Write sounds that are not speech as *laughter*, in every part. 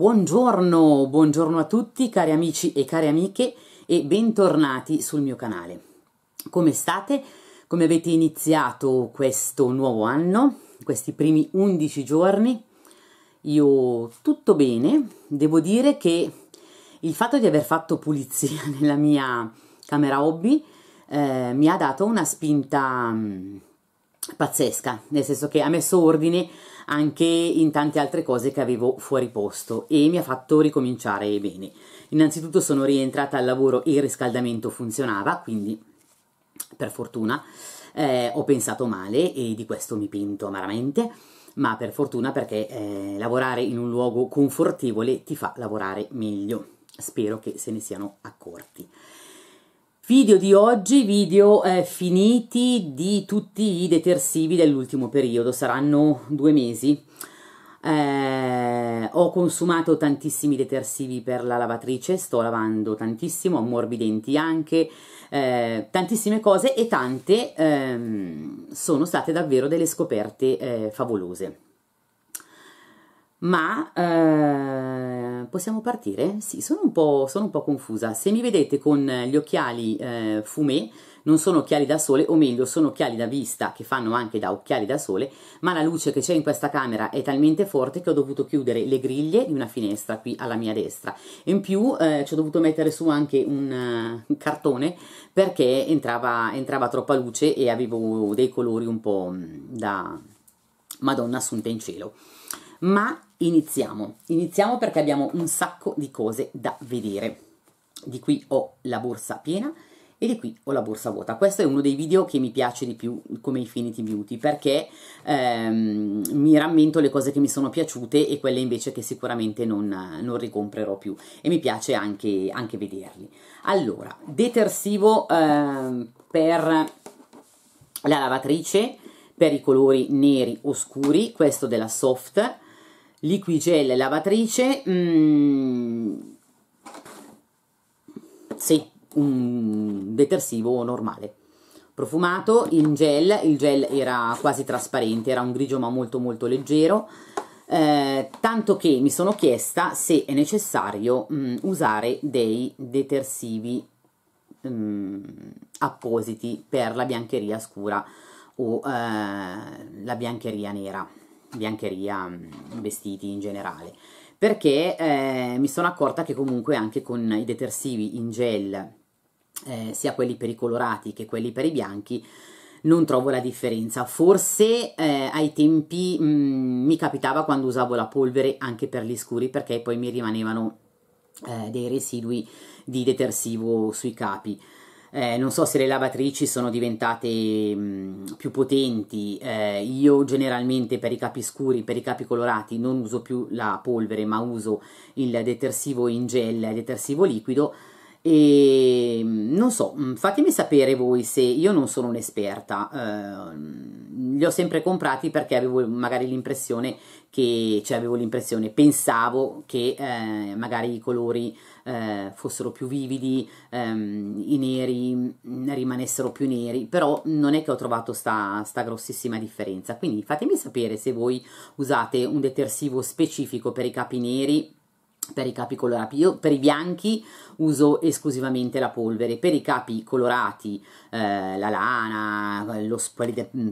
Buongiorno, buongiorno a tutti cari amici e cari amiche e bentornati sul mio canale. Come state? Come avete iniziato questo nuovo anno, questi primi 11 giorni? Io tutto bene, devo dire che il fatto di aver fatto pulizia *laughs* nella mia camera hobby eh, mi ha dato una spinta mh, mm, pazzesca, nel senso che ha messo ordine anche in tante altre cose che avevo fuori posto e mi ha fatto ricominciare bene. Innanzitutto sono rientrata al lavoro e il riscaldamento funzionava, quindi per fortuna eh, ho pensato male e di questo mi pinto amaramente, ma per fortuna perché eh, lavorare in un luogo confortevole ti fa lavorare meglio. Spero che se ne siano accorti. Video di oggi, video eh, finiti di tutti i detersivi dell'ultimo periodo, saranno due mesi. Eh, ho consumato tantissimi detersivi per la lavatrice, sto lavando tantissimo, ammorbidenti anche, eh, tantissime cose e tante ehm, sono state davvero delle scoperte eh, favolose ma eh, possiamo partire? Sì, sono un, sono un, po', confusa. Se mi vedete con gli occhiali eh, fumé, non sono occhiali da sole, o meglio, sono occhiali da vista che fanno anche da occhiali da sole, ma la luce che c'è in questa camera è talmente forte che ho dovuto chiudere le griglie di una finestra qui alla mia destra. In più eh, ci ho dovuto mettere su anche un, uh, cartone perché entrava, entrava troppa luce e avevo dei colori un po' mm, da Madonna assunta in cielo. Ma iniziamo. Iniziamo perché abbiamo un sacco di cose da vedere. Di qui ho la borsa piena e di qui ho la borsa vuota. Questo è uno dei video che mi piace di più come Infinity Beauty perché ehm, mi rammento le cose che mi sono piaciute e quelle invece che sicuramente non, non ricomprerò più e mi piace anche, anche vederli. Allora, detersivo ehm, per la lavatrice per i colori neri oscuri, questo della Soft liquigel lavatrice mm, sì un detersivo normale profumato in gel il gel era quasi trasparente era un grigio ma molto molto leggero eh, tanto che mi sono chiesta se è necessario mm, usare dei detersivi mm, appositi per la biancheria scura o eh, la biancheria nera biancheria, mm, vestiti in generale, perché eh, mi sono accorta che comunque anche con i detersivi in gel, eh, sia quelli per i colorati che quelli per i bianchi, non trovo la differenza. Forse eh, ai tempi mh, mm, mi capitava quando usavo la polvere anche per gli scuri perché poi mi rimanevano eh, dei residui di detersivo sui capi eh, non so se le lavatrici sono diventate mh, mm, più potenti, eh, io generalmente per i capi scuri, per i capi colorati non uso più la polvere ma uso il detersivo in gel, il detersivo liquido e mm, non so, mm, fatemi sapere voi se io non sono un'esperta, eh, li ho sempre comprati perché avevo magari l'impressione che, cioè avevo l'impressione, pensavo che eh, magari i colori eh, fossero più vividi, ehm, i neri mm, rimanessero più neri, però non è che ho trovato sta, sta grossissima differenza, quindi fatemi sapere se voi usate un detersivo specifico per i capi neri per i capi colorati, io per i bianchi uso esclusivamente la polvere, per i capi colorati eh, la lana, lo,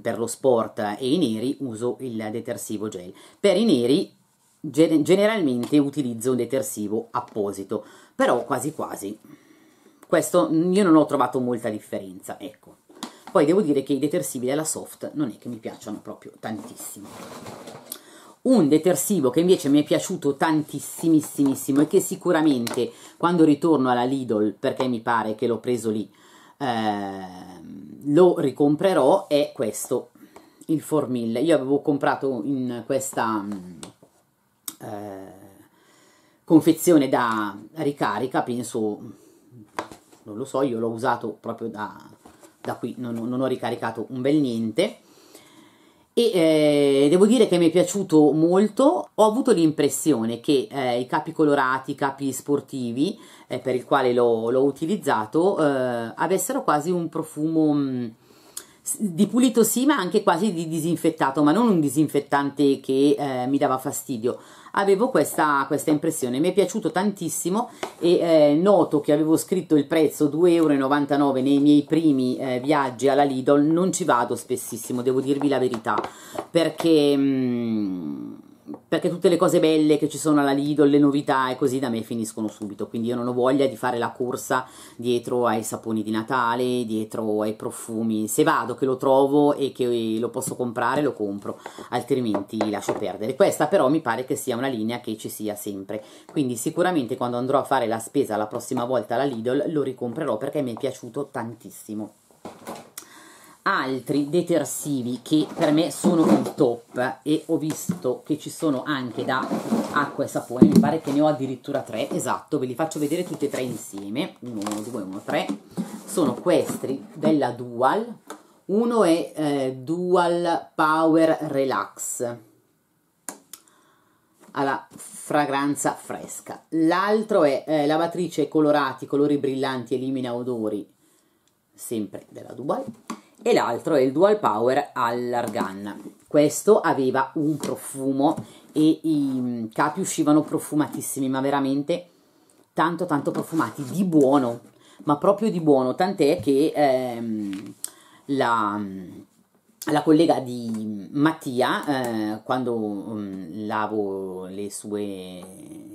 per lo sport e i neri uso il detersivo gel, per i neri generalmente utilizzo un detersivo apposito, però quasi quasi. Questo mm, io non ho trovato molta differenza, ecco. Poi devo dire che i detersivi della Soft non è che mi piacciono proprio tantissimo. Un detersivo che invece mi è piaciuto tantissimissimo e che sicuramente quando ritorno alla Lidl, perché mi pare che l'ho preso lì, eh, lo ricomprerò è questo, il Formil. Io avevo comprato in questa mm, eh, confezione da ricarica, penso, non lo so, io l'ho usato proprio da, da qui, non, non, ho ricaricato un bel niente. E eh, devo dire che mi è piaciuto molto, ho avuto l'impressione che eh, i capi colorati, i capi sportivi eh, per il quale l'ho utilizzato, eh, avessero quasi un profumo... Mh, mm, di pulito sì, ma anche quasi di disinfettato, ma non un disinfettante che eh, mi dava fastidio, avevo questa, questa impressione, mi è piaciuto tantissimo e eh, noto che avevo scritto il prezzo 2,99 euro nei miei primi eh, viaggi alla Lidl, non ci vado spessissimo, devo dirvi la verità, perché... Mh, mm, perché tutte le cose belle che ci sono alla Lidl, le novità e così da me finiscono subito, quindi io non ho voglia di fare la corsa dietro ai saponi di Natale, dietro ai profumi, se vado che lo trovo e che lo posso comprare lo compro, altrimenti lascio perdere, questa però mi pare che sia una linea che ci sia sempre, quindi sicuramente quando andrò a fare la spesa la prossima volta alla Lidl lo ricomprerò perché mi è piaciuto tantissimo altri detersivi che per me sono il top e ho visto che ci sono anche da acqua e sapone, mi pare che ne ho addirittura tre, esatto, ve li faccio vedere tutti e tre insieme, uno, due, uno, tre, sono questi della Dual, uno è eh, Dual Power Relax alla fragranza fresca, l'altro è eh, lavatrice colorati, colori brillanti, elimina odori, sempre della Dual, e l'altro è il Dual Power all'argan. Questo aveva un profumo e i mm, capi uscivano profumatissimi, ma veramente tanto tanto profumati, di buono, ma proprio di buono, tant'è che ehm, la, mm, la, collega di Mattia, eh, quando um, lavo le sue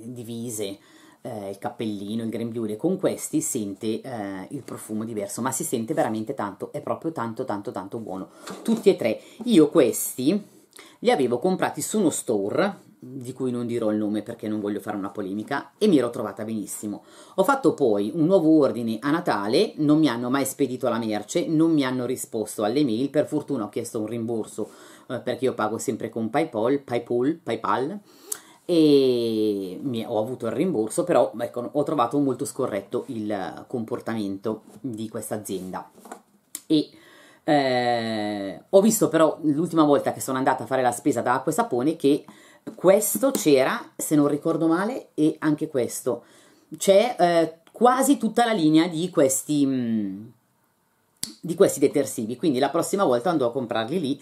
divise, eh, il cappellino, il grembiule, con questi sente eh, il profumo diverso, ma si sente veramente tanto, è proprio tanto tanto tanto buono. Tutti e tre. Io questi li avevo comprati su uno store di cui non dirò il nome perché non voglio fare una polemica e mi ero trovata benissimo. Ho fatto poi un nuovo ordine a Natale, non mi hanno mai spedito la merce, non mi hanno risposto alle mail, per fortuna ho chiesto un rimborso eh, perché io pago sempre con PayPal, PayPal, PayPal e mi, ho avuto il rimborso, però ecco, ho trovato molto scorretto il comportamento di questa azienda. E eh, ho visto però l'ultima volta che sono andata a fare la spesa da acqua e sapone che questo c'era, se non ricordo male, e anche questo. C'è eh, quasi tutta la linea di questi, mh, mm, di questi detersivi, quindi la prossima volta andrò a comprarli lì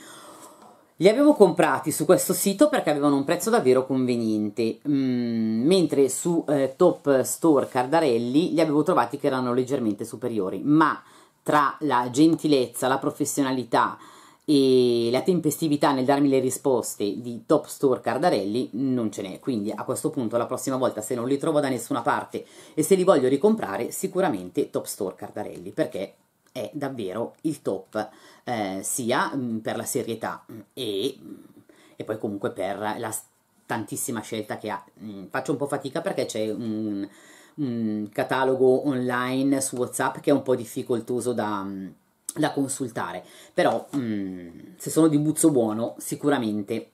li avevo comprati su questo sito perché avevano un prezzo davvero conveniente, mm, mentre su eh, Top Store Cardarelli li avevo trovati che erano leggermente superiori, ma tra la gentilezza, la professionalità e la tempestività nel darmi le risposte di Top Store Cardarelli non ce n'è, quindi a questo punto la prossima volta se non li trovo da nessuna parte e se li voglio ricomprare sicuramente Top Store Cardarelli, perché è davvero il top eh, sia mm, per la serietà mm, e, mm, e, poi comunque per la tantissima scelta che ha. Faccio un po' fatica perché c'è un, un catalogo online su WhatsApp che è un po' difficoltoso da, da consultare, però mh, se sono di buzzo buono sicuramente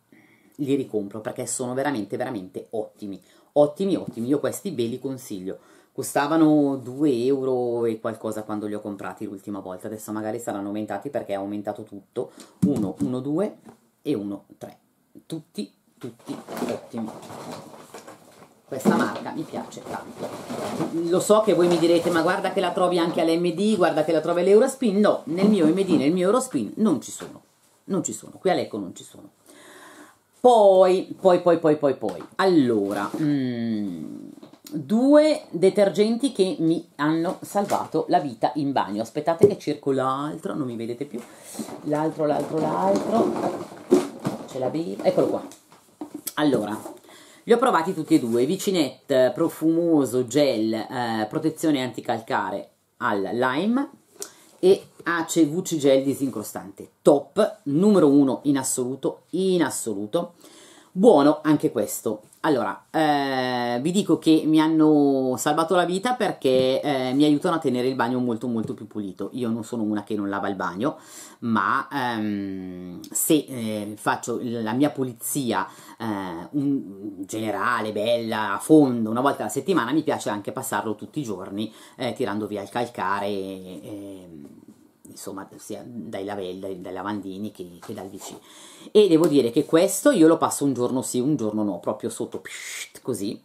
li ricompro perché sono veramente veramente ottimi, ottimi ottimi, io questi ve li consiglio. Costavano 2 euro e qualcosa quando li ho comprati l'ultima volta, adesso magari saranno aumentati perché è aumentato tutto. 1, 1, 2 e 1, 3. Tutti, tutti ottimi. Questa marca mi piace tanto. Lo so che voi mi direte, ma guarda che la trovi anche all'MD, guarda che la trovi all'Euraspin No, nel mio MD, nel mio Eurospin non ci sono. Non ci sono, qui a Lecco non ci sono. Poi, poi, poi, poi, poi, poi. Allora... Mm, due detergenti che mi hanno salvato la vita in bagno. Aspettate che cerco l'altro, non mi vedete più. L'altro, l'altro, l'altro. Ce l'avevo. Eccolo qua. Allora, li ho provati tutti e due. Vicinette profumoso gel eh, protezione anticalcare al lime e ACVC gel disincrostante. Top, numero uno in assoluto, in assoluto. Buono anche questo. Allora, eh, vi dico che mi hanno salvato la vita perché eh, mi aiutano a tenere il bagno molto molto più pulito. Io non sono una che non lava il bagno, ma ehm, se eh, faccio la mia pulizia eh, un, generale, bella, a fondo, una volta alla settimana, mi piace anche passarlo tutti i giorni eh, tirando via il calcare. E, e, insomma, sia dai, lavelli, dai lavandini che, che dal WC. E devo dire che questo io lo passo un giorno sì, un giorno no, proprio sotto, così.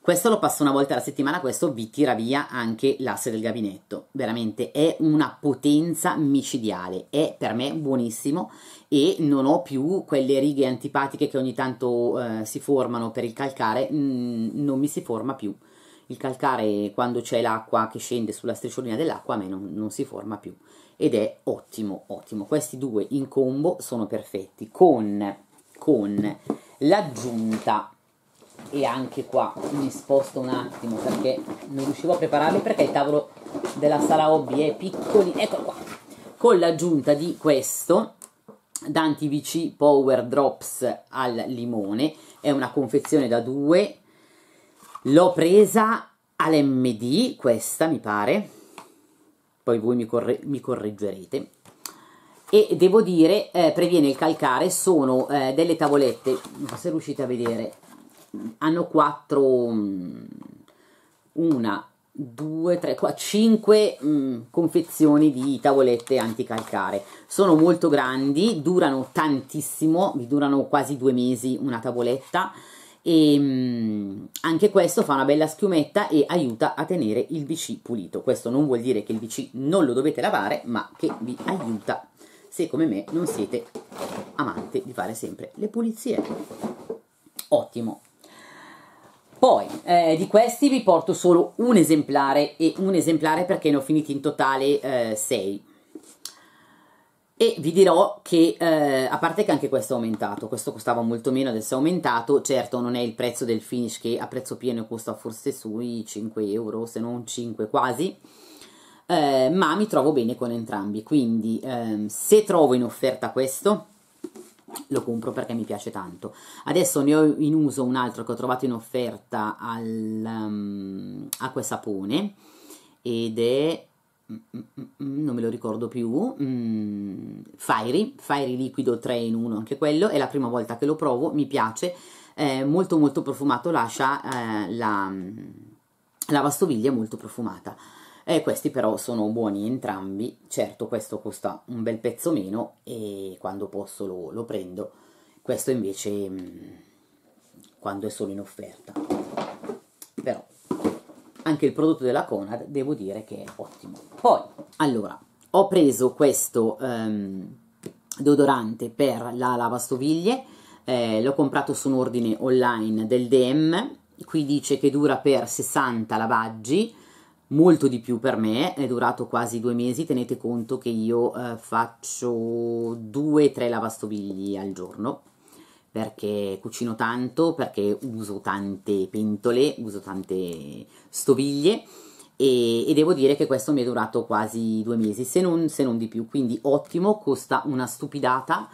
Questo lo passo una volta alla settimana, questo vi tira via anche l'asse del gabinetto. Veramente è una potenza micidiale, è per me buonissimo e non ho più quelle righe antipatiche che ogni tanto eh, si formano per il calcare, mm, non mi si forma più il calcare quando c'è l'acqua che scende sulla strisciolina dell'acqua a me non, non si forma più ed è ottimo, ottimo. Questi due in combo sono perfetti con, con l'aggiunta e anche qua mi sposto un attimo perché non riuscivo a prepararli perché il tavolo della sala hobby è piccolino, eccolo qua, con l'aggiunta di questo Danti VC Power Drops al limone, è una confezione da due L'ho presa all'MD, questa mi pare, poi voi mi, corre mi correggerete. E devo dire, eh, previene il calcare, sono eh, delle tavolette, non so se riuscite a vedere, hanno 4, 1, 2, 3, 4, 5 mh, confezioni di tavolette anticalcare. Sono molto grandi, durano tantissimo, mi durano quasi due mesi una tavoletta e mm, anche questo fa una bella schiumetta e aiuta a tenere il BC pulito. Questo non vuol dire che il BC non lo dovete lavare, ma che vi aiuta se come me non siete amante di fare sempre le pulizie. Ottimo. Poi eh, di questi vi porto solo un esemplare e un esemplare perché ne ho finiti in totale 6. Eh, e vi dirò che, eh, a parte che anche questo è aumentato, questo costava molto meno, adesso è aumentato, certo non è il prezzo del finish che a prezzo pieno costa forse sui 5 euro, se non 5 quasi, eh, ma mi trovo bene con entrambi, quindi ehm, se trovo in offerta questo lo compro perché mi piace tanto. Adesso ne ho in uso un altro che ho trovato in offerta al um, acqua e sapone ed è Mm, mm, mm, non me lo ricordo più, mm, Fairy, Fairy liquido 3 in 1, anche quello, è la prima volta che lo provo, mi piace, eh, molto molto profumato, lascia eh, la, la, vastoviglie molto profumata. Eh, questi però sono buoni entrambi, certo questo costa un bel pezzo meno e quando posso lo, lo prendo, questo invece mh, quando è solo in offerta anche il prodotto della Conad devo dire che è ottimo. Poi, allora, ho preso questo ehm, deodorante per la lavastoviglie, eh, l'ho comprato su un ordine online del DM, qui dice che dura per 60 lavaggi, molto di più per me, è durato quasi due mesi, tenete conto che io eh, faccio 2-3 lavastoviglie al giorno, perché cucino tanto, perché uso tante pentole, uso tante stoviglie e, e devo dire che questo mi è durato quasi due mesi, se non, se non di più, quindi ottimo, costa una stupidata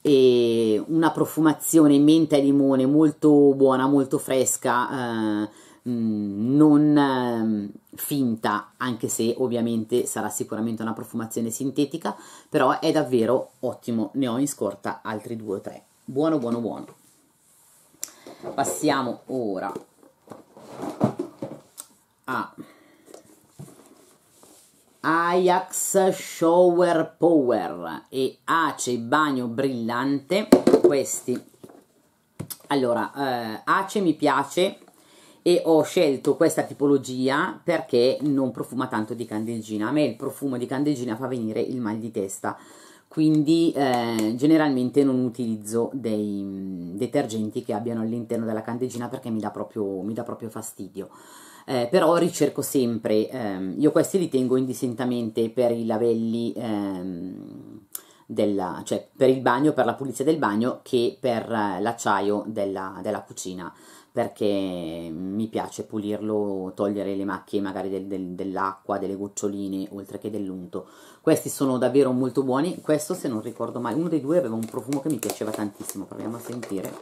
e una profumazione menta e limone molto buona, molto fresca, eh, mm, non eh, finta, anche se ovviamente sarà sicuramente una profumazione sintetica, però è davvero ottimo, ne ho in scorta altri due o tre buono buono buono passiamo ora a Ajax Shower Power e Ace Bagno Brillante questi allora eh, Ace mi piace e ho scelto questa tipologia perché non profuma tanto di candeggina a me il profumo di candeggina fa venire il mal di testa quindi eh, generalmente non utilizzo dei mh, detergenti che abbiano all'interno della candeggina perché mi dà proprio, mi dà proprio fastidio. Eh, però ricerco sempre, ehm, io questi li tengo indistintamente per i lavelli, ehm, della, cioè per il bagno, per la pulizia del bagno che per eh, l'acciaio della, della cucina perché mi piace pulirlo, togliere le macchie magari del, del, dell'acqua, delle goccioline, oltre che dell'unto. Questi sono davvero molto buoni, questo se non ricordo male, uno dei due aveva un profumo che mi piaceva tantissimo, proviamo a sentire.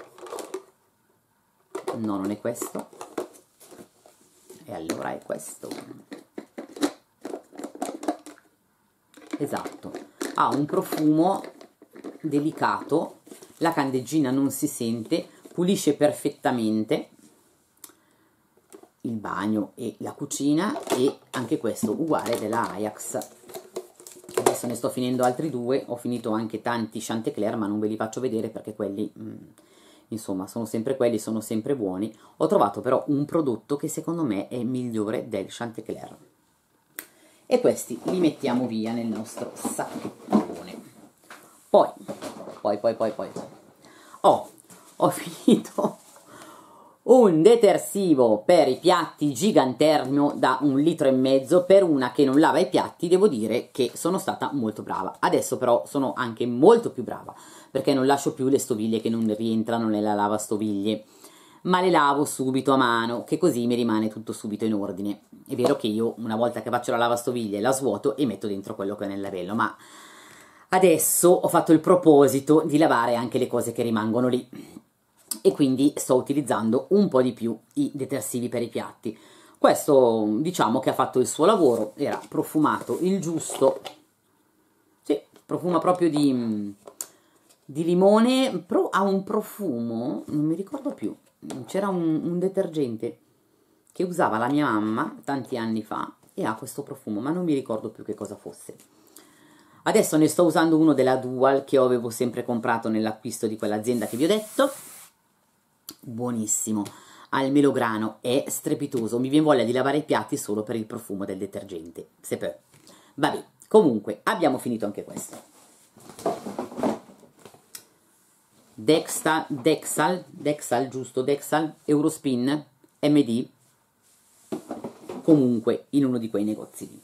No, non è questo. E allora è questo. Esatto, ha un profumo delicato, la candeggina non si sente, pulisce perfettamente il bagno e la cucina e anche questo uguale della Ajax adesso ne sto finendo altri due ho finito anche tanti Chantecler ma non ve li faccio vedere perché quelli mh, mm, insomma sono sempre quelli sono sempre buoni ho trovato però un prodotto che secondo me è migliore del Chantecler e questi li mettiamo via nel nostro sacchettone poi poi poi poi poi ho oh, ho finito un detersivo per i piatti giganterno da un litro e mezzo per una che non lava i piatti devo dire che sono stata molto brava adesso però sono anche molto più brava perché non lascio più le stoviglie che non rientrano nella lavastoviglie ma le lavo subito a mano che così mi rimane tutto subito in ordine è vero che io una volta che faccio la lavastoviglie la svuoto e metto dentro quello che è nel lavello ma adesso ho fatto il proposito di lavare anche le cose che rimangono lì e quindi sto utilizzando un po' di più i detersivi per i piatti. Questo diciamo che ha fatto il suo lavoro, era profumato il giusto, sì, profuma proprio di, di limone, Pro, ha un profumo, non mi ricordo più, c'era un, un detergente che usava la mia mamma tanti anni fa e ha questo profumo, ma non mi ricordo più che cosa fosse. Adesso ne sto usando uno della Dual che avevo sempre comprato nell'acquisto di quell'azienda che vi ho detto buonissimo al melograno, è strepitoso, mi viene voglia di lavare i piatti solo per il profumo del detergente, se poi. Vabbè, comunque abbiamo finito anche questo. Dexta, Dexal, Dexal, giusto, Dexal, Eurospin, MD, comunque in uno di quei negozi lì.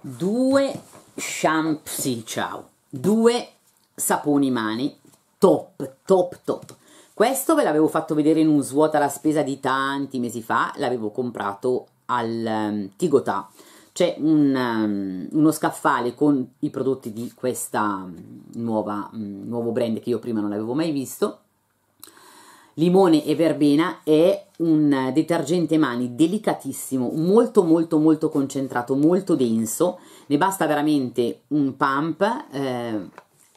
Due shampoo, sì, ciao, due saponi mani, top, top, top questo ve l'avevo fatto vedere in un svuota la spesa di tanti mesi fa, l'avevo comprato al um, Tigotà. C'è un, um, uno scaffale con i prodotti di questo um, mm, mm, nuovo brand che io prima non avevo mai visto. Limone e verbena è un detergente mani delicatissimo, molto molto molto concentrato, molto denso. Ne basta veramente un pump, eh,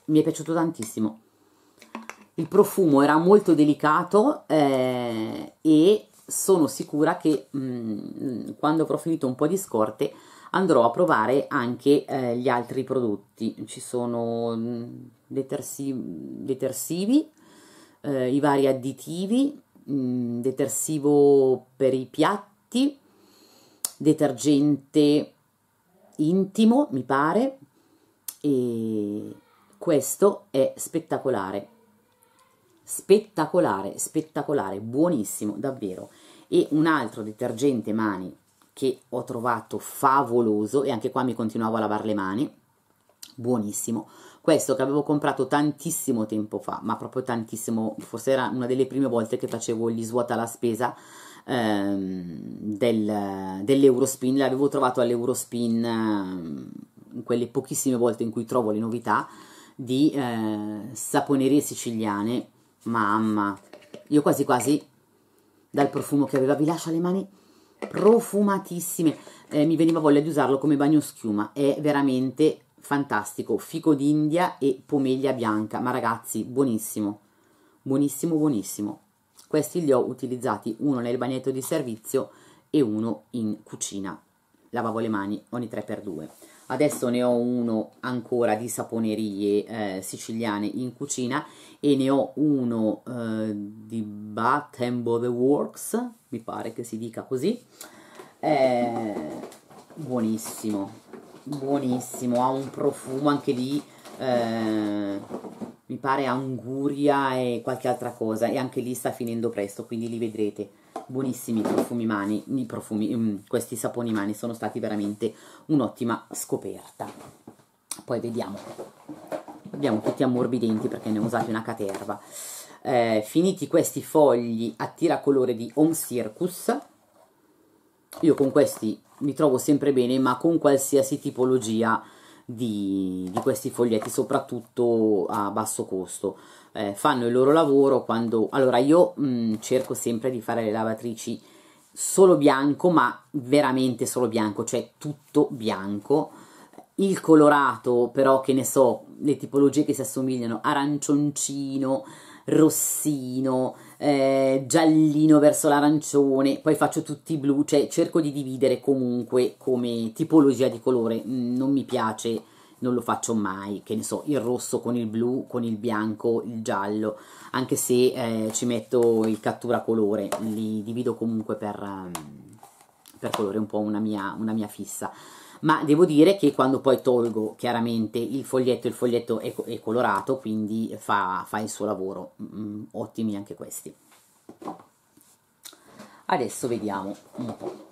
mi è piaciuto tantissimo il profumo era molto delicato eh, e sono sicura che mh, mm, mm, quando avrò finito un po' di scorte andrò a provare anche eh, gli altri prodotti. Ci sono mm, detersivi, detersivi eh, i vari additivi, mh, detersivo per i piatti, detergente intimo, mi pare, e questo è spettacolare spettacolare, spettacolare, buonissimo, davvero. E un altro detergente mani che ho trovato favoloso, e anche qua mi continuavo a lavare le mani, buonissimo. Questo che avevo comprato tantissimo tempo fa, ma proprio tantissimo, forse era una delle prime volte che facevo gli svuota la spesa ehm, del, dell'Eurospin, l'avevo trovato all'Eurospin ehm, quelle pochissime volte in cui trovo le novità di eh, saponerie siciliane Mamma, io quasi quasi dal profumo che aveva vi lascia le mani profumatissime. Eh, mi veniva voglia di usarlo come bagnoschiuma. È veramente fantastico. Fico d'India e pomeglia bianca. Ma ragazzi, buonissimo. Buonissimo, buonissimo. Questi li ho utilizzati uno nel bagnetto di servizio e uno in cucina. Lavavo le mani ogni 3x2 adesso ne ho uno ancora di saponerie eh, siciliane in cucina e ne ho uno eh, di Bath and Body Works, mi pare che si dica così, eh, buonissimo, buonissimo, ha un profumo anche di... Eh, mi pare anguria e qualche altra cosa e anche lì sta finendo presto quindi li vedrete buonissimi i profumi mani, i profumi, mm, questi saponi mani sono stati veramente un'ottima scoperta. Poi vediamo, abbiamo tutti ammorbidenti perché ne ho usati una caterva. Eh, finiti questi fogli a tiracolore di Home Circus, io con questi mi trovo sempre bene, ma con qualsiasi tipologia di, di questi foglietti, soprattutto a basso costo. Eh, fanno il loro lavoro quando... Allora, io mh, mm, cerco sempre di fare le lavatrici solo bianco, ma veramente solo bianco, cioè tutto bianco. Il colorato, però, che ne so, le tipologie che si assomigliano, arancioncino, rossino, eh, giallino verso l'arancione, poi faccio tutti i blu, cioè cerco di dividere comunque come tipologia di colore, mm, non mi piace, non lo faccio mai, che ne so, il rosso con il blu, con il bianco, il giallo, anche se eh, ci metto il cattura colore, li divido comunque per, mm, per colore, è un po' una mia, una mia fissa ma devo dire che quando poi tolgo chiaramente il foglietto, il foglietto è, è colorato, quindi fa, fa, il suo lavoro, mm, ottimi anche questi. Adesso vediamo un po'.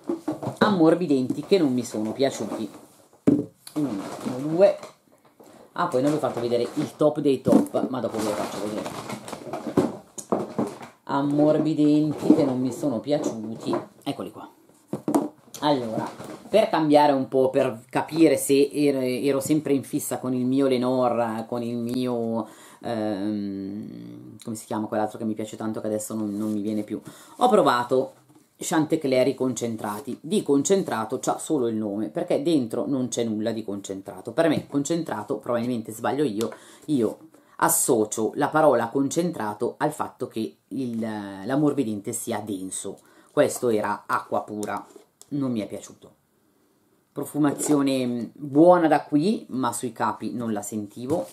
Ammorbidenti che non mi sono piaciuti. Uno, due. Ah, poi non vi ho fatto vedere il top dei top, ma dopo ve lo faccio vedere. Ammorbidenti che non mi sono piaciuti. Eccoli qua allora, per cambiare un po', per capire se ero, ero sempre in fissa con il mio Lenore, con il mio... Ehm, come si chiama quell'altro che mi piace tanto che adesso non, non mi viene più. Ho provato Chantecleri concentrati. Di concentrato c'ha solo il nome, perché dentro non c'è nulla di concentrato. Per me concentrato, probabilmente sbaglio io, io associo la parola concentrato al fatto che il, sia denso. Questo era acqua pura non mi è piaciuto. Profumazione buona da qui, ma sui capi non la sentivo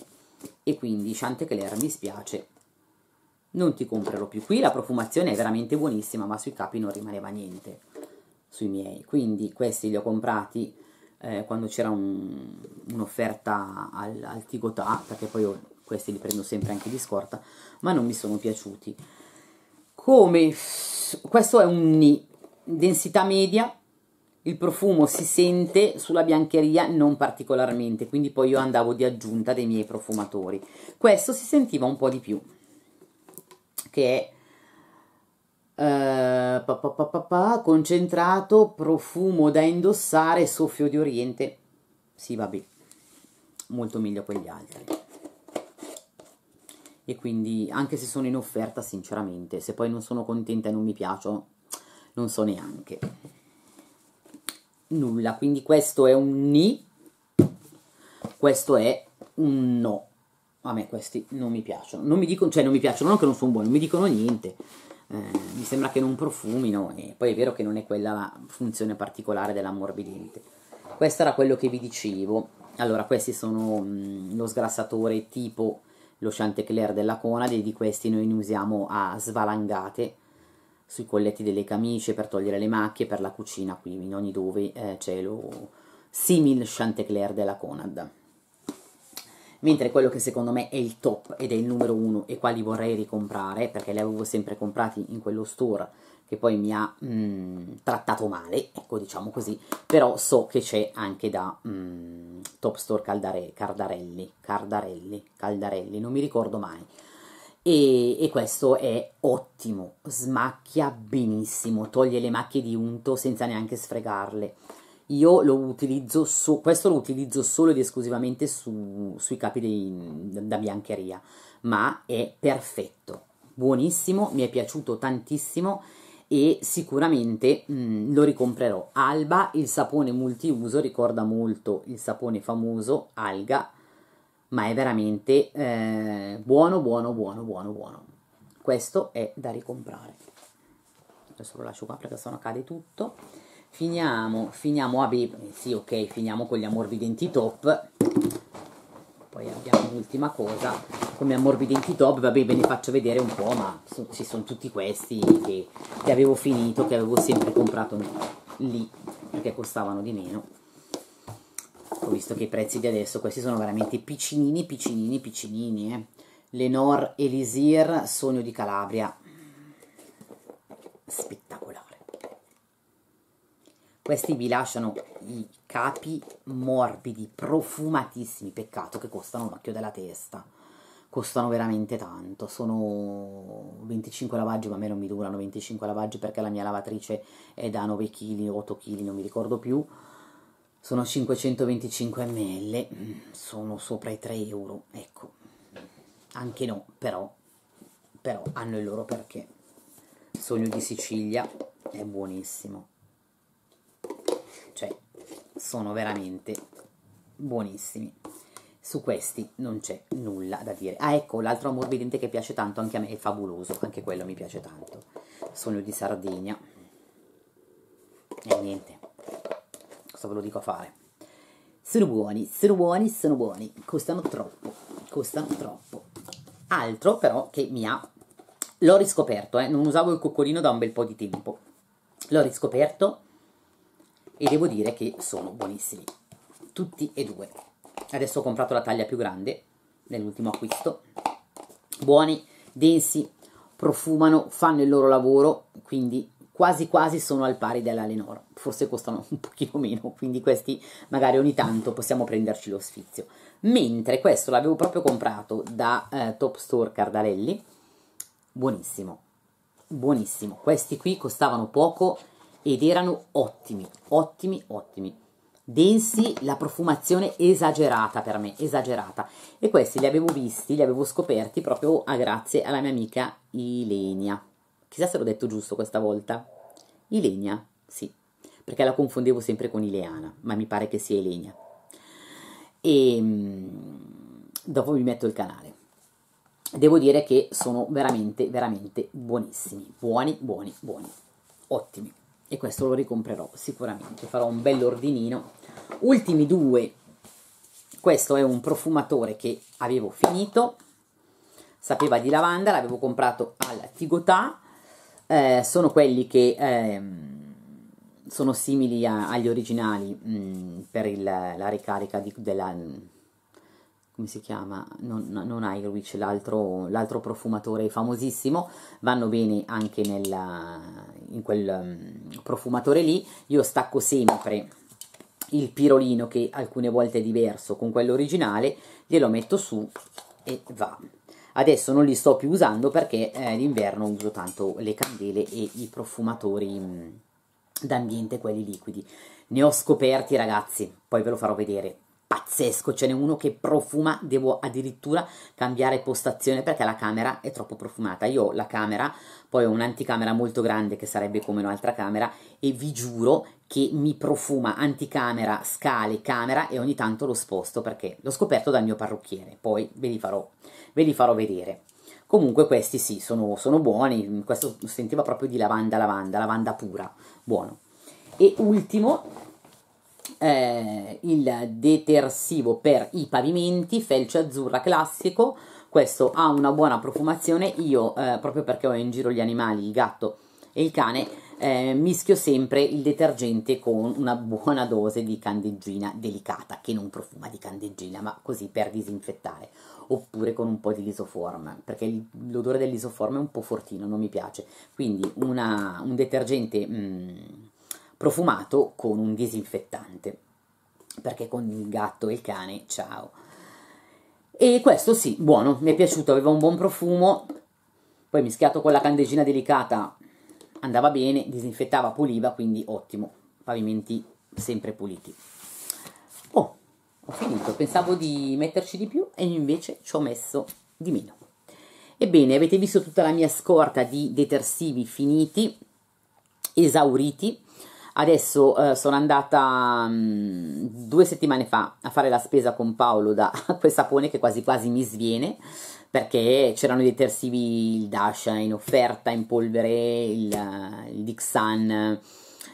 e quindi Chantecler mi spiace. Non ti comprerò più qui, la profumazione è veramente buonissima, ma sui capi non rimaneva niente sui miei. Quindi questi li ho comprati eh, quando c'era un'offerta un al, al Tigotà, perché poi ho, questi li prendo sempre anche di scorta, ma non mi sono piaciuti. Come questo è un ni, densità media, il profumo si sente sulla biancheria non particolarmente, quindi poi io andavo di aggiunta dei miei profumatori. Questo si sentiva un po' di più, che è eh, pa, pa, pa, concentrato, profumo da indossare, soffio di oriente. Sì, vabbè, molto meglio quegli altri. E quindi, anche se sono in offerta, sinceramente, se poi non sono contenta e non mi piacciono, non so neanche nulla. Quindi questo è un ni, questo è un no. A me questi non mi piacciono. Non mi dicono, cioè non mi piacciono, non che non sono buoni, non mi dicono niente. Eh, mi sembra che non profumino e poi è vero che non è quella la funzione particolare dell'ammorbidente. Questo era quello che vi dicevo. Allora, questi sono mh, mm, lo sgrassatore tipo lo Chantecler della Conad e di questi noi ne usiamo a svalangate sui colletti delle camicie per togliere le macchie per la cucina, qui in ogni dove eh, c'è lo simil Chantecler della Conad. Mentre quello che secondo me è il top ed è il numero uno e quali vorrei ricomprare, perché li avevo sempre comprati in quello store che poi mi ha mh, mm, trattato male, ecco diciamo così, però so che c'è anche da mh, mm, Top Store Caldare, Cardarelli, Cardarelli, Caldarelli, non mi ricordo mai e, e, questo è ottimo, smacchia benissimo, toglie le macchie di unto senza neanche sfregarle. Io lo utilizzo so, questo lo utilizzo solo ed esclusivamente su, sui capi dei, da biancheria, ma è perfetto, buonissimo, mi è piaciuto tantissimo e sicuramente mh, mm, lo ricomprerò. Alba, il sapone multiuso, ricorda molto il sapone famoso Alga ma è veramente eh, buono, buono, buono, buono, buono. Questo è da ricomprare. Adesso lo lascio qua perché sennò cade tutto. Finiamo, finiamo, ah sì ok, finiamo con gli ammorbidenti top. Poi abbiamo un'ultima cosa, come ammorbidenti top, vabbè ve ne faccio vedere un po', ma so, ci sono tutti questi che, che avevo finito, che avevo sempre comprato lì, perché costavano di meno ho ecco, visto che i prezzi di adesso, questi sono veramente piccinini, piccinini, piccinini, eh. Lenor Elisir Sogno di Calabria. Spettacolare. Questi vi lasciano i capi morbidi, profumatissimi. Peccato che costano un occhio della testa. Costano veramente tanto. Sono 25 lavaggi, ma a me non mi durano 25 lavaggi perché la mia lavatrice è da 9 kg, 8 kg, non mi ricordo più sono 525 ml, mm, sono sopra i 3 euro, ecco, anche no, però, però hanno il loro perché. sogno di Sicilia è buonissimo, cioè sono veramente buonissimi. Su questi non c'è nulla da dire. Ah, ecco, l'altro ammorbidente che piace tanto anche a me, è fabuloso, anche quello mi piace tanto. Sogno di Sardegna, cosa ve lo dico a fare? Sono buoni, sono buoni, sono buoni, costano troppo, costano troppo. Altro però che mi ha... L'ho riscoperto, eh? non usavo il coccolino da un bel po' di tempo. L'ho riscoperto e devo dire che sono buonissimi, tutti e due. Adesso ho comprato la taglia più grande nell'ultimo acquisto. Buoni, densi, profumano, fanno il loro lavoro, quindi quasi quasi sono al pari della Lenora, forse costano un pochino meno, quindi questi magari ogni tanto possiamo prenderci lo sfizio. Mentre questo l'avevo proprio comprato da eh, Top Store Cardarelli, buonissimo, buonissimo, questi qui costavano poco ed erano ottimi, ottimi, ottimi. Densi, la profumazione esagerata per me, esagerata. E questi li avevo visti, li avevo scoperti proprio a grazie alla mia amica Ilenia Chissà se l'ho detto giusto questa volta. Ilenia, sì, perché la confondevo sempre con Ileana, ma mi pare che sia Ilenia. E ehm, dopo vi metto il canale. Devo dire che sono veramente, veramente buonissimi. Buoni, buoni, buoni. Ottimi. E questo lo ricomprerò sicuramente. Farò un bell'ordinino. Ultimi due. Questo è un profumatore che avevo finito sapeva di lavanda, l'avevo comprato al Figotà eh, sono quelli che eh, sono simili a, agli originali mh, mm, per il, la ricarica di, della... Mm, come si chiama? Non, non Irwich, l'altro, l'altro, profumatore famosissimo, vanno bene anche nella, in quel um, profumatore lì, io stacco sempre il pirolino che alcune volte è diverso con quello originale, glielo metto su e va adesso non li sto più usando perché eh, d'inverno uso tanto le candele e i profumatori mm, d'ambiente, quelli liquidi. Ne ho scoperti ragazzi, poi ve lo farò vedere, pazzesco, ce n'è uno che profuma, devo addirittura cambiare postazione perché la camera è troppo profumata. Io ho la camera, poi ho un'anticamera molto grande che sarebbe come un'altra camera e vi giuro che mi profuma anticamera, scale, camera e ogni tanto lo sposto perché l'ho scoperto dal mio parrucchiere, poi ve li farò, ve li farò vedere. Comunque questi sì, sono, sono buoni, questo sentiva proprio di lavanda, lavanda, lavanda pura, buono. E ultimo, eh, il detersivo per i pavimenti, felce azzurra classico, questo ha una buona profumazione, io eh, proprio perché ho in giro gli animali, il gatto e il cane, eh, mischio sempre il detergente con una buona dose di candeggina delicata, che non profuma di candeggina, ma così per disinfettare, oppure con un po' di lisoform, perché l'odore dell'isoform è un po' fortino, non mi piace, quindi una, un detergente... Mm, profumato con un disinfettante, perché con il gatto e il cane, ciao. E questo sì, buono, mi è piaciuto, aveva un buon profumo, poi mischiato con la candeggina delicata andava bene, disinfettava, puliva, quindi ottimo, pavimenti sempre puliti. Oh, ho finito, pensavo di metterci di più e invece ci ho messo di meno. Ebbene, avete visto tutta la mia scorta di detersivi finiti, esauriti, Adesso eh, sono andata mh, mm, due settimane fa a fare la spesa con Paolo da *laughs* quel sapone che quasi quasi mi sviene perché c'erano i detersivi, il Dash in offerta, in polvere, il, eh, il Dixan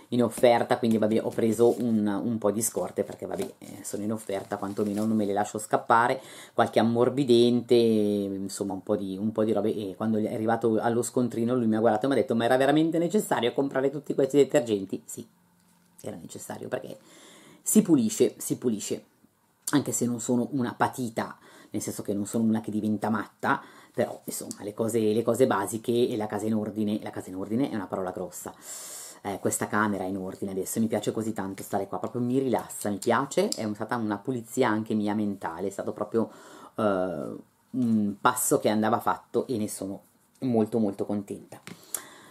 in offerta, quindi vabbè, ho preso un, un, po' di scorte perché vabbè, eh, sono in offerta, quantomeno non me le lascio scappare, qualche ammorbidente, insomma un po' di, un po di robe e quando è arrivato allo scontrino lui mi ha guardato e mi ha detto ma era veramente necessario comprare tutti questi detergenti? Sì, era necessario perché si pulisce, si pulisce, anche se non sono una patita, nel senso che non sono una che diventa matta, però insomma le cose, le cose basiche e la casa in ordine, la casa in ordine è una parola grossa eh, questa camera in ordine adesso, mi piace così tanto stare qua, proprio mi rilassa, mi piace, è stata una pulizia anche mia mentale, è stato proprio eh, un passo che andava fatto e ne sono molto molto contenta.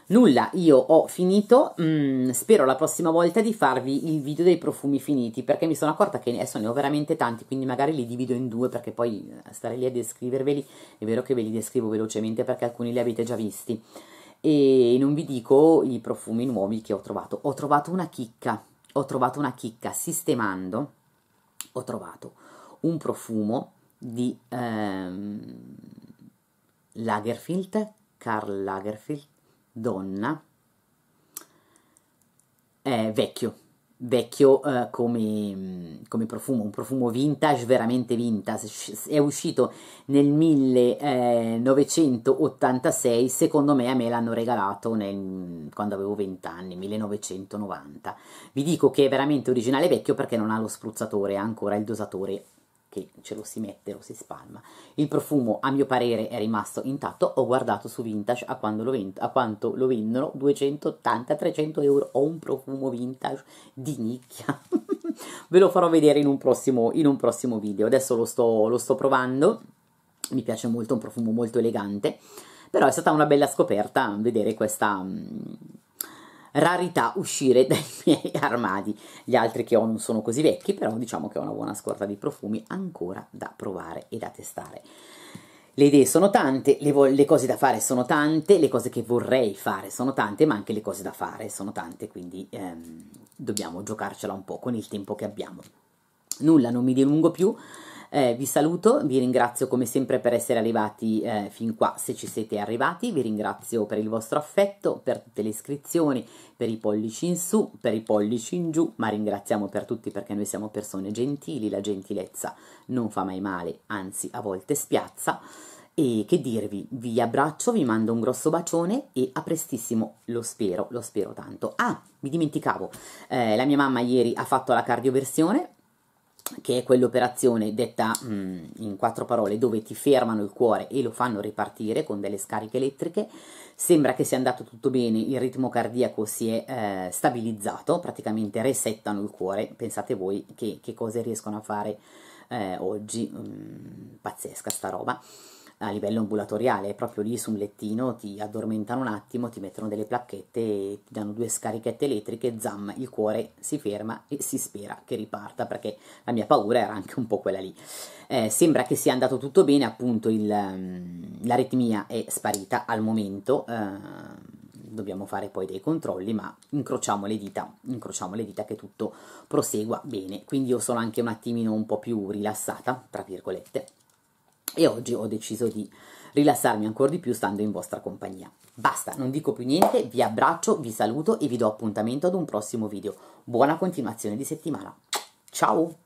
Nulla, io ho finito, mm, spero la prossima volta di farvi il video dei profumi finiti perché mi sono accorta che adesso ne ho veramente tanti, quindi magari li divido in due perché poi eh, stare lì a descriverveli, è vero che ve li descrivo velocemente perché alcuni li avete già visti e non vi dico i profumi nuovi che ho trovato. Ho trovato una chicca, ho trovato una chicca sistemando, ho trovato un profumo di ehm, Lagerfield, Karl Lagerfield, donna, eh, vecchio, vecchio eh, come, mm, come, profumo, un profumo vintage, veramente vintage, è uscito nel 1986, eh, secondo me a me l'hanno regalato nel, mm, quando avevo 20 anni, 1990. Vi dico che è veramente originale vecchio perché non ha lo spruzzatore, ha ancora il dosatore che ce lo si mette, lo si spalma. Il profumo, a mio parere, è rimasto intatto. Ho guardato su Vintage a, lo a quanto lo vendono, 280-300 euro. Ho un profumo vintage di nicchia. *laughs* Ve lo farò vedere in un prossimo, in un prossimo video. Adesso lo sto, lo sto provando. Mi piace molto, un profumo molto elegante però è stata una bella scoperta vedere questa, rarità uscire *laughs* dai miei armadi. Gli altri che ho non sono così vecchi, però diciamo che ho una buona scorta di profumi ancora da provare e da testare. Le idee sono tante, le, le, cose da fare sono tante, le cose che vorrei fare sono tante, ma anche le cose da fare sono tante, quindi ehm, dobbiamo giocarcela un po' con il tempo che abbiamo. Nulla, non mi dilungo più. Eh, vi saluto, vi ringrazio come sempre per essere arrivati eh, fin qua, se ci siete arrivati, vi ringrazio per il vostro affetto, per tutte le iscrizioni, per i pollici in su, per i pollici in giù, ma ringraziamo per tutti perché noi siamo persone gentili, la gentilezza non fa mai male, anzi a volte spiazza. E che dirvi, vi abbraccio, vi mando un grosso bacione e a prestissimo, lo spero, lo spero tanto. Ah, mi dimenticavo, eh, la mia mamma ieri ha fatto la cardioversione, che è quell'operazione detta mh, mm, in quattro parole dove ti fermano il cuore e lo fanno ripartire con delle scariche elettriche. Sembra che sia andato tutto bene, il ritmo cardiaco si è eh, stabilizzato, praticamente resettano il cuore. Pensate voi che, che cose riescono a fare eh, oggi, mh, mm, pazzesca sta roba a livello ambulatoriale, proprio lì su un lettino ti addormentano un attimo, ti mettono delle placchette, ti danno due scarichette elettriche, zam, il cuore si ferma e si spera che riparta, perché la mia paura era anche un po' quella lì. Eh, sembra che sia andato tutto bene, appunto mm, l'aritmia è sparita al momento, eh, dobbiamo fare poi dei controlli, ma incrociamo le dita, incrociamo le dita che tutto prosegua bene. Quindi io sono anche un attimino un po' più rilassata, tra virgolette e oggi ho deciso di rilassarmi ancora di più stando in vostra compagnia. Basta, non dico più niente, vi abbraccio, vi saluto e vi do appuntamento ad un prossimo video. Buona continuazione di settimana. Ciao!